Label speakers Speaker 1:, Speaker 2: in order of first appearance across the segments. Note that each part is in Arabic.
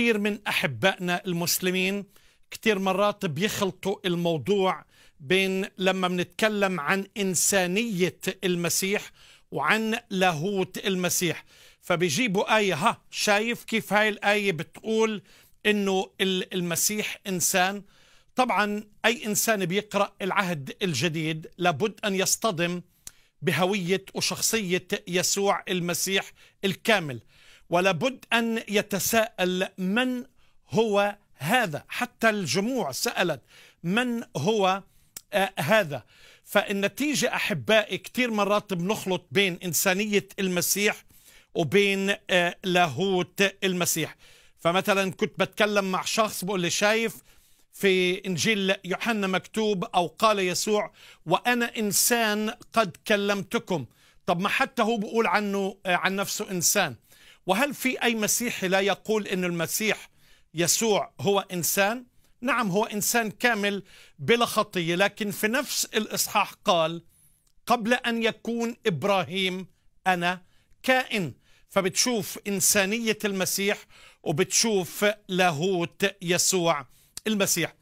Speaker 1: كثير من أحبائنا المسلمين كثير مرات بيخلطوا الموضوع بين لما بنتكلم عن إنسانية المسيح وعن لاهوت المسيح فبيجيبوا آية ها شايف كيف هاي الآية بتقول إنه المسيح إنسان طبعا أي إنسان بيقرأ العهد الجديد لابد أن يصطدم بهوية وشخصية يسوع المسيح الكامل ولابد أن يتساءل من هو هذا حتى الجموع سألت من هو آه هذا فالنتيجة أحبائي كثير مرات بنخلط بين إنسانية المسيح وبين آه لاهوت المسيح فمثلا كنت بتكلم مع شخص بقول لي شايف في إنجيل يوحنا مكتوب أو قال يسوع وأنا إنسان قد كلمتكم طب ما حتى هو بيقول عنه آه، عن نفسه إنسان وهل في أي مسيحي لا يقول أن المسيح يسوع هو إنسان؟ نعم هو إنسان كامل بلا خطية لكن في نفس الإصحاح قال قبل أن يكون إبراهيم أنا كائن فبتشوف إنسانية المسيح وبتشوف لاهوت يسوع المسيح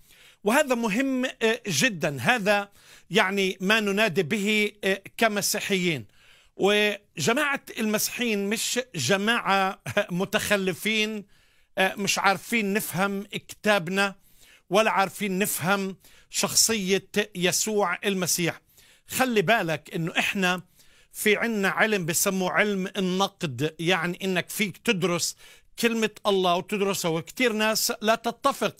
Speaker 1: وهذا مهم آه، جدا هذا يعني ما ننادي به آه، كمسيحيين وجماعة المسيحيين مش جماعة آه، متخلفين آه، مش عارفين نفهم كتابنا ولا عارفين نفهم شخصية يسوع المسيح خلي بالك انه احنا في عنا علم بسموه علم النقد يعني انك فيك تدرس كلمة الله وتدرسها وكثير ناس لا تتفق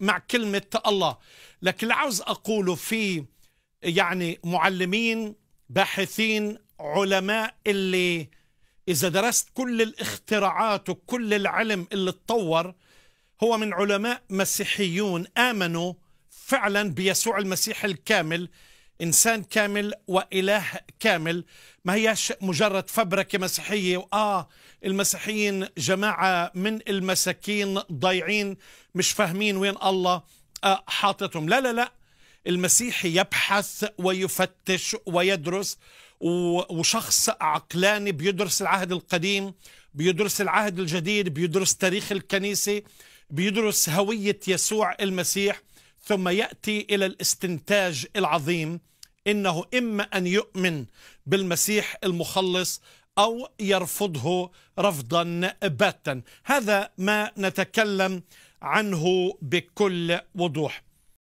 Speaker 1: مع كلمة الله لكن اللي عاوز أقوله في يعني معلمين باحثين علماء اللي إذا درست كل الاختراعات وكل العلم اللي اتطور هو من علماء مسيحيون آمنوا فعلا بيسوع المسيح الكامل إنسان كامل وإله كامل ما هياش مجرد فبركة مسيحية وآه المسيحيين جماعة من المساكين ضايعين مش فاهمين وين الله آه، حاطتهم لا لا لا المسيحي يبحث ويفتش ويدرس وشخص عقلاني بيدرس العهد القديم بيدرس العهد الجديد بيدرس تاريخ الكنيسة بيدرس هوية يسوع المسيح ثم يأتي إلى الاستنتاج العظيم إنه إما أن يؤمن بالمسيح المخلص أو يرفضه رفضا باتا هذا ما نتكلم عنه بكل وضوح